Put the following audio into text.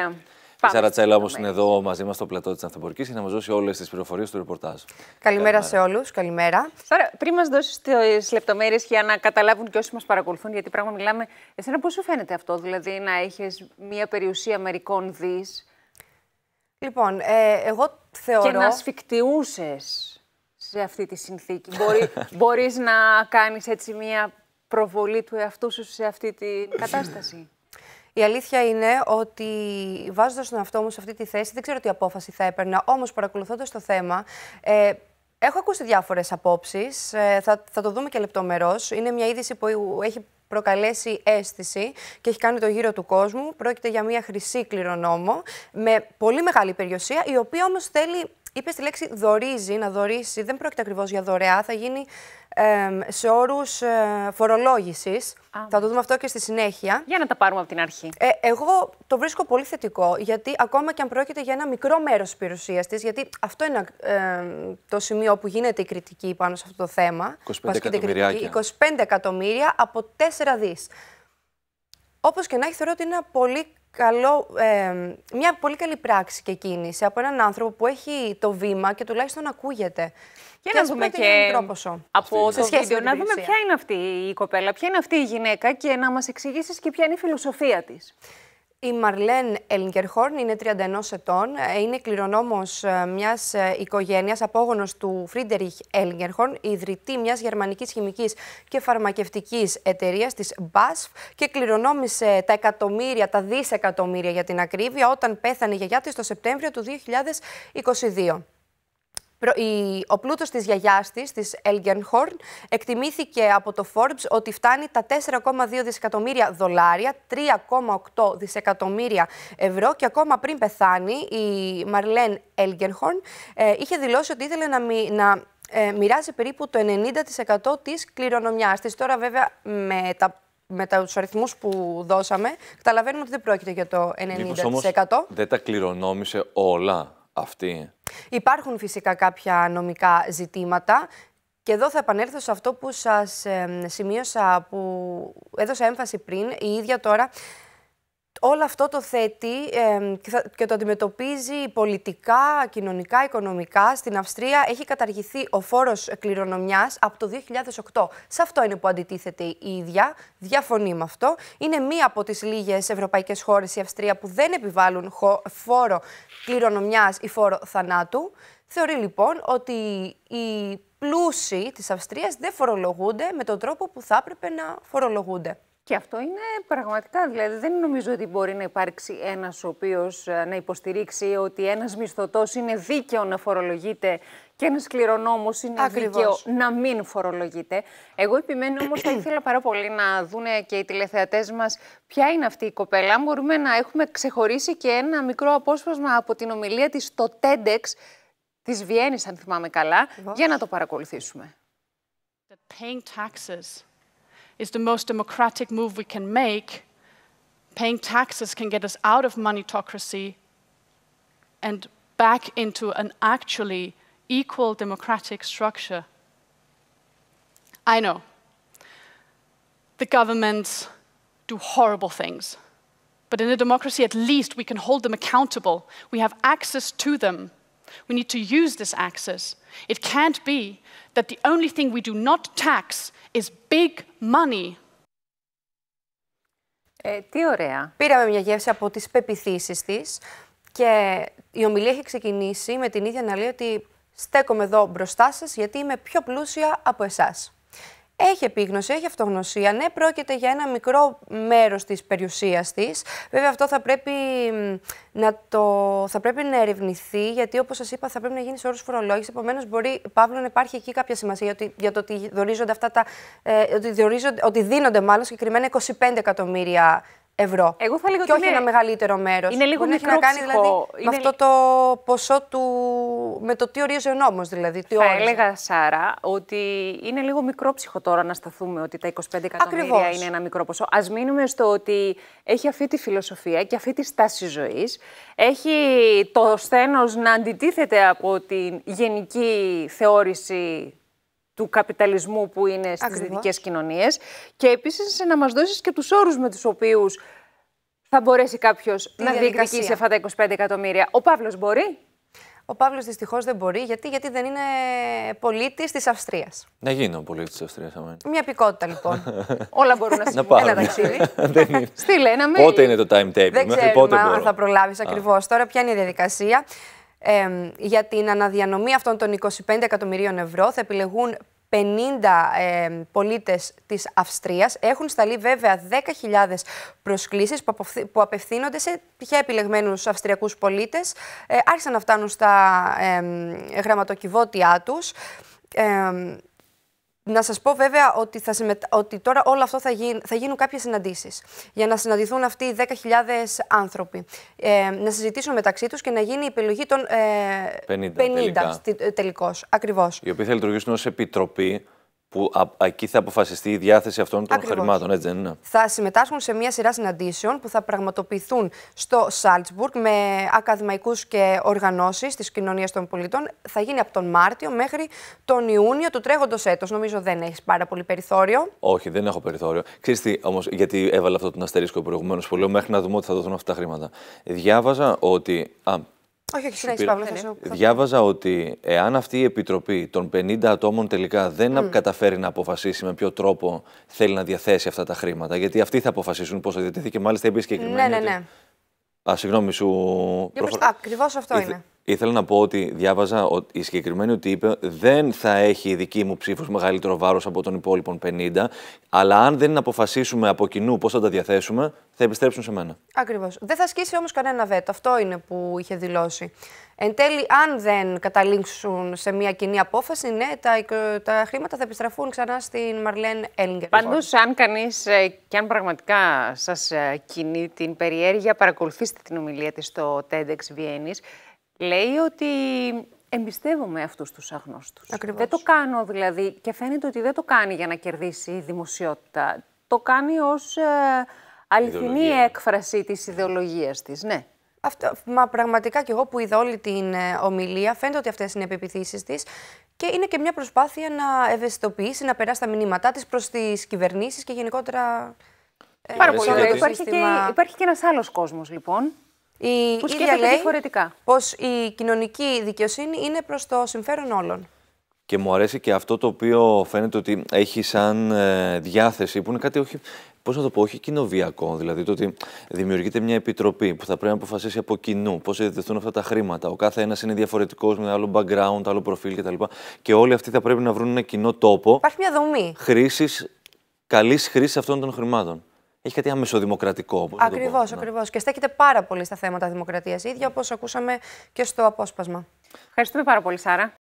Ε, η η Σαρατσέλα όμω είναι εδώ μαζί μας στο πλατό της Ανθρωπορική για να μας δώσει όλες τις πληροφορίες του ρεπορτάζ. Καλημέρα, καλημέρα. σε όλους. Καλημέρα. Τώρα, πριν μας δώσεις τις λεπτομέρειες για να καταλάβουν και όσοι μας παρακολουθούν, γιατί πράγμα μιλάμε, εσένα πώς σου φαίνεται αυτό, δηλαδή να έχεις μία περιουσία μερικών δις. Λοιπόν, ε, εγώ θεωρώ. Και να σφιχτιούσες σε αυτή τη συνθήκη. Μπορεί μπορείς να κάνεις έτσι μία προβολή του εαυτού σου σε αυτή την κατάσταση. Η αλήθεια είναι ότι βάζοντας τον αυτό μου σε αυτή τη θέση, δεν ξέρω τι απόφαση θα έπαιρνα. Όμως, παρακολουθώντας το θέμα, ε, έχω ακούσει διάφορες απόψεις. Ε, θα, θα το δούμε και λεπτομερώς. Είναι μια είδηση που έχει προκαλέσει αίσθηση και έχει κάνει το γύρο του κόσμου. Πρόκειται για μια χρυσή κληρονόμο με πολύ μεγάλη περιοσία, η οποία όμως θέλει Είπες τη λέξη δωρίζει, να δωρήσει. Δεν πρόκειται ακριβώς για δωρεά. Θα γίνει ε, σε όρους ε, φορολόγησης. Θα το δούμε αυτό και στη συνέχεια. Για να τα πάρουμε από την αρχή. Ε, εγώ το βρίσκω πολύ θετικό, γιατί ακόμα και αν πρόκειται για ένα μικρό μέρος της περιουσίας της, γιατί αυτό είναι το σημείο που γίνεται η κριτική πάνω σε αυτό το θέμα. 25 εκατομμύρια. 25 εκατομμύρια από 4 δις. Όπως και να έχει, θεωρώ ότι είναι ένα πολύ καλό, μια πολύ καλή πράξη και κίνηση από έναν άνθρωπο που έχει το βήμα και τουλάχιστον ακούγεται. Για και να δούμε και από το βίντεο, να δούμε ποια είναι αυτή η κοπέλα, ποια είναι αυτή η γυναίκα και να μας εξηγήσεις και ποια είναι η φιλοσοφία της. Η Μαρλέν Ελγκερχόρν είναι 31 ετών. Ε, είναι κληρονόμος ε, μιας ε, οικογένειας, απόγονος του Φρίντεριχ Ελγκερχόρν, ιδρυτή μιας γερμανικής χημικής και φαρμακευτικής εταιρείας της BASF και κληρονόμησε τα εκατομμύρια, τα δισεκατομμύρια για την ακρίβεια όταν πέθανε η γιαγιά της το Σεπτέμβριο του 2022 ο πλούτος της γιαγιάς της, της Elgenhorn, εκτιμήθηκε από το Forbes ότι φτάνει τα 4,2 δισεκατομμύρια δολάρια, 3,8 δισεκατομμύρια ευρώ και ακόμα πριν πεθάνει η Μαρλέν Elgenhorn ε, είχε δηλώσει ότι ήθελε να, να ε, μοιράζει περίπου το 90% της κληρονομιάς της. Τώρα βέβαια με τα με τους αριθμούς που δώσαμε, καταλαβαίνουμε ότι δεν πρόκειται για το 90%. δεν τα κληρονόμησε όλα αυτή. Υπάρχουν φυσικά κάποια νομικά ζητήματα και εδώ θα επανέλθω σε αυτό που σας σημείωσα, που έδωσα έμφαση πριν. Η ίδια τώρα όλο αυτό το θέτει ε, και το αντιμετωπίζει πολιτικά, κοινωνικά, οικονομικά. Στην Αυστρία έχει καταργηθεί ο φόρος κληρονομιάς από το 2008. Σε αυτό είναι που αντιτίθεται η ίδια, διαφωνεί με αυτό. Είναι μία από τις λίγες ευρωπαϊκές χώρες η Αυστρία που δεν επιβάλλουν φόρο κληρονομιάς ή φόρο θανάτου. Θεωρεί λοιπόν ότι οι πλούσιοι της Αυστρίας δεν φορολογούνται με τον τρόπο που θα έπρεπε να φορολογούνται. Και αυτό είναι πραγματικά, δηλαδή δεν νομίζω ότι μπορεί να υπάρξει ένας ο οποίος ε, να υποστηρίξει ότι ένας μισθωτός είναι δίκαιο να φορολογείται και ένας κληρονόμος είναι Ακριβώς. δίκαιο να μην φορολογείται. Εγώ επιμένω όμως θα ήθελα πάρα πολύ να δούνε και οι τηλεθεατές μας ποια είναι αυτή η κοπέλα. Μπορούμε να έχουμε ξεχωρίσει και ένα μικρό απόσπασμα από την ομιλία της στο TEDx της βιέννης, αν θυμάμαι καλά, για να το παρακολουθήσουμε. The is the most democratic move we can make. Paying taxes can get us out of moneytocracy and back into an actually equal democratic structure. I know the governments do horrible things, but in a democracy, at least we can hold them accountable. We have access to them. We need to use this access. It can't be that the only thing we do not tax is big money. Ε, τι ωραία. Πήραμε μια γεύση από τις πεπιθήσεις της και η ομιλία έχει ξεκινήσει με την ίδια να λέει ότι στέκομαι εδώ μπροστά σας γιατί είμαι πιο πλούσια από εσάς. Έχει επίγνωση, έχει αυτογνωσία. Ναι, πρόκειται για ένα μικρό μέρος της περιουσίας της. Βέβαια, αυτό θα πρέπει να, το, θα πρέπει να ερευνηθεί, γιατί όπως σας είπα, θα πρέπει να γίνει σε όρους φορολόγησης. Επομένως, μπορεί, Παύλο, να υπάρχει εκεί κάποια σημασία ότι, για το αυτά τα, ε, ότι, ότι δίνονται μάλλον συγκεκριμένα 25 εκατομμύρια ευρώ. Εγώ θα λέγω και ότι όχι είναι... ένα μεγαλύτερο μέρος. Είναι λίγο μικρό να κάνει δηλαδή, με αυτό το ποσό του. με το τι ορίζει ο νόμος δηλαδή. Τι θα έλεγα, Σάρα, ότι είναι λίγο μικρό τώρα να σταθούμε ότι τα 25 εκατομμύρια είναι ένα μικρό ποσό. Ας μείνουμε στο ότι έχει αυτή τη φιλοσοφία και αυτή τη στάση ζωής. Έχει το σθένος να αντιτίθεται από την γενική θεώρηση του καπιταλισμού που είναι στις Ακριβώς. δυτικές κοινωνίες και επίσης να μας δώσεις και τους όρους με τους οποίους θα μπορέσει κάποιος να διεκδικεί σε αυτά τα 25 εκατομμύρια. Ο Παύλος μπορεί. Ο Παύλος δυστυχώς δεν μπορεί. Γιατί, γιατί δεν είναι πολίτης της Αυστρίας. Να γίνω πολίτης της Αυστρίας, αμέ. Μια επικότητα λοιπόν. Όλα μπορούν να συμβούν. Ένα ταξίδι. Στείλε ένα mail. Πότε είναι το timetable, δεν μέχρι πότε. Αν θα προλάβεις ακριβώς. Τώρα, ποια είναι η διαδικασία για την αναδιανομή αυτών των 25 εκατομμυρίων ευρώ θα επιλεγούν 50 ε, πολίτες της Αυστρίας. Έχουν σταλεί βέβαια 10.000 προσκλήσεις που, αποφθ, απευθύνονται σε πια επιλεγμένους αυστριακούς πολίτες. Ε, άρχισαν να φτάνουν στα ε, γραμματοκιβώτια τους. Να σας πω βέβαια ότι, θα ότι τώρα όλο αυτό θα, γι... θα γίνουν κάποιες συναντήσεις. Για να συναντηθούν αυτοί οι 10.000 άνθρωποι. Ε, να συζητήσουν μεταξύ τους και να γίνει η επιλογή των ε, 50, 50 Ακριβώς. Οι οποίοι θα λειτουργήσουν ως επιτροπή που εκεί θα αποφασιστεί η διάθεση αυτών των Ακριβώς. χρημάτων, έτσι δεν είναι. Θα συμμετάσχουν σε μια σειρά συναντήσεων που θα πραγματοποιηθούν στο Σάλτσμπουργκ με ακαδημαϊκούς και οργανώσεις της κοινωνίας των πολιτών. Θα γίνει από τον Μάρτιο μέχρι τον Ιούνιο του τρέχοντος έτος. Νομίζω δεν έχεις πάρα πολύ περιθώριο. Όχι, δεν έχω περιθώριο. Ξέρεις όμως, γιατί έβαλα αυτό τον αστερίσκο προηγουμένως που λέω μέχρι να δούμε ότι θα δοθούν αυτά τα χρήματα. Διάβαζα ότι... Α, όχι, όχι, ναι, ναι. Διάβαζα ότι εάν αυτή η επιτροπή των 50 ατόμων τελικά δεν mm. καταφέρει να αποφασίσει με ποιο τρόπο θέλει να διαθέσει αυτά τα χρήματα, γιατί αυτοί θα αποφασίσουν πώς θα διατεθεί και μάλιστα η Ναι, ναι, ναι. Α, συγγνώμη σου. Προχω... Ακριβώς αυτό Ήθε... είναι. Ήθελα να πω ότι διάβαζα ότι η συγκεκριμένη ότι είπε δεν θα έχει η δική μου ψήφος μεγαλύτερο βάρος από των υπόλοιπων 50, αλλά αν δεν αποφασίσουμε από κοινού πώς θα τα διαθέσουμε, θα επιστρέψουν σε μένα. Ακριβώς. Δεν θα ασκήσει όμως κανένα βέτο. Αυτό είναι που είχε δηλώσει. Εν τέλει, αν δεν καταλήξουν σε μια κοινή απόφαση, ναι, τα, τα χρήματα θα επιστραφούν ξανά στην Μαρλέν Έλγκερ. Πάντως, αν κανείς ε, και αν πραγματικά σας ε, κινεί την περιέργεια, παρακολουθήστε την ομιλία της στο TEDx Βιέννη λέει ότι εμπιστεύομαι αυτούς τους αγνώστους. Ακριβώς. Δεν το κάνω δηλαδή και φαίνεται ότι δεν το κάνει για να κερδίσει η δημοσιότητα. Το κάνει ως ε, αληθινή έκφραση της ναι. ιδεολογίας της, ναι. Αυτό, μα πραγματικά κι εγώ που είδα όλη την ε, ομιλία, φαίνεται ότι αυτές είναι οι επιπιθήσεις της και είναι και μια προσπάθεια να ευαισθητοποιήσει, να περάσει τα μηνύματά της προς τις κυβερνήσεις και γενικότερα... Ε, Πάρα πολύ ωραία. Υπάρχει και, υπάρχει και ένας άλλος κόσμος λοιπόν, η που ίδια λέει διαφορετικά. πως η κοινωνική δικαιοσύνη είναι προς το συμφέρον όλων. Και μου αρέσει και αυτό το οποίο φαίνεται ότι έχει σαν ε, διάθεση, που είναι κάτι όχι, να το πω, όχι κοινοβιακό. Δηλαδή το ότι δημιουργείται μια επιτροπή που θα πρέπει να αποφασίσει από κοινού πώς θα διδεθούν αυτά τα χρήματα. Ο κάθε ένας είναι διαφορετικός με άλλο background, άλλο προφίλ κτλ. Και όλοι αυτοί θα πρέπει να βρουν ένα κοινό τόπο. Υπάρχει μια δομή. Χρήσης, καλής χρήσης αυτών των χρημάτων έχει κάτι αμεσοδημοκρατικό. Ακριβώ, ακριβώς. Ναι. Και στέκεται πάρα πολύ στα θέματα δημοκρατίας ίδια, όπως ακούσαμε και στο απόσπασμα. Ευχαριστούμε πάρα πολύ, Σάρα.